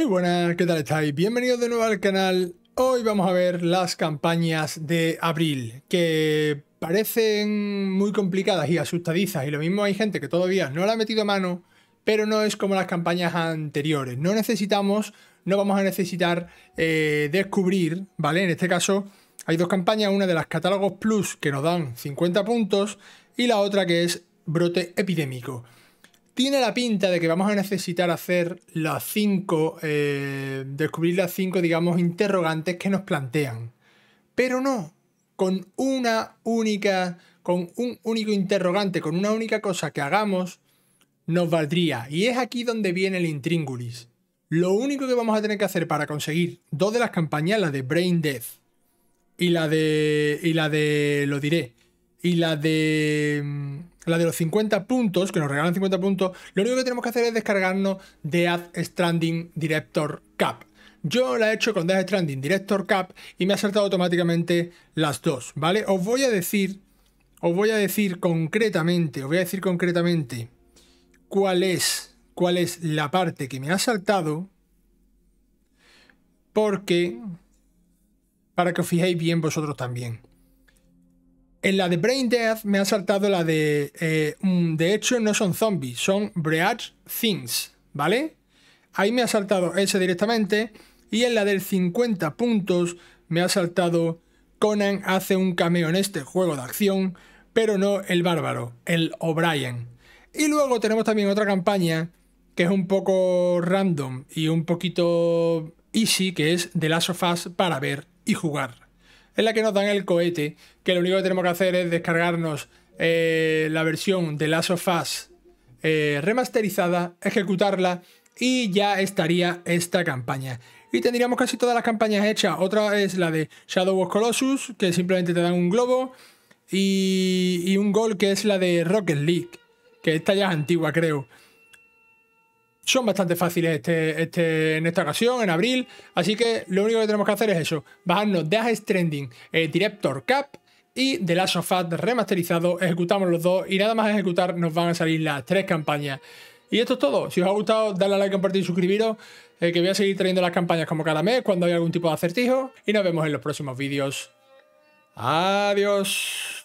Muy buenas, ¿qué tal estáis? Bienvenidos de nuevo al canal. Hoy vamos a ver las campañas de abril, que parecen muy complicadas y asustadizas, y lo mismo hay gente que todavía no la ha metido a mano, pero no es como las campañas anteriores. No necesitamos, no vamos a necesitar eh, descubrir, ¿vale? En este caso hay dos campañas, una de las catálogos plus que nos dan 50 puntos y la otra que es brote epidémico. Tiene la pinta de que vamos a necesitar hacer las cinco, eh, descubrir las cinco, digamos, interrogantes que nos plantean. Pero no, con una única, con un único interrogante, con una única cosa que hagamos, nos valdría. Y es aquí donde viene el intríngulis. Lo único que vamos a tener que hacer para conseguir dos de las campañas, la de Brain Death y la de, y la de, lo diré, y la de mm, la de los 50 puntos, que nos regalan 50 puntos, lo único que tenemos que hacer es descargarnos Ad Stranding Director Cap. Yo la he hecho con Death Stranding Director Cap y me ha saltado automáticamente las dos, ¿vale? Os voy a decir, os voy a decir concretamente, os voy a decir concretamente cuál es, cuál es la parte que me ha saltado, porque, para que os fijéis bien vosotros también. En la de Brain Death me ha saltado la de. Eh, mm, de hecho, no son zombies, son Breach Things, ¿vale? Ahí me ha saltado ese directamente. Y en la del 50 puntos me ha saltado Conan hace un cameo en este juego de acción, pero no el bárbaro, el O'Brien. Y luego tenemos también otra campaña que es un poco random y un poquito easy, que es The Last of Us para ver y jugar en la que nos dan el cohete, que lo único que tenemos que hacer es descargarnos eh, la versión de Last of Us eh, remasterizada, ejecutarla y ya estaría esta campaña. Y tendríamos casi todas las campañas hechas. Otra es la de Shadow of Colossus, que simplemente te dan un globo, y, y un gol que es la de Rocket League, que esta ya es antigua creo son bastante fáciles este, este, en esta ocasión, en abril. Así que lo único que tenemos que hacer es eso: bajarnos de Stranding Trending eh, Director Cap y de Last of Us remasterizado. Ejecutamos los dos y nada más ejecutar nos van a salir las tres campañas. Y esto es todo. Si os ha gustado, dadle a like, compartir y suscribiros. Eh, que voy a seguir trayendo las campañas como cada mes cuando hay algún tipo de acertijo. Y nos vemos en los próximos vídeos. Adiós.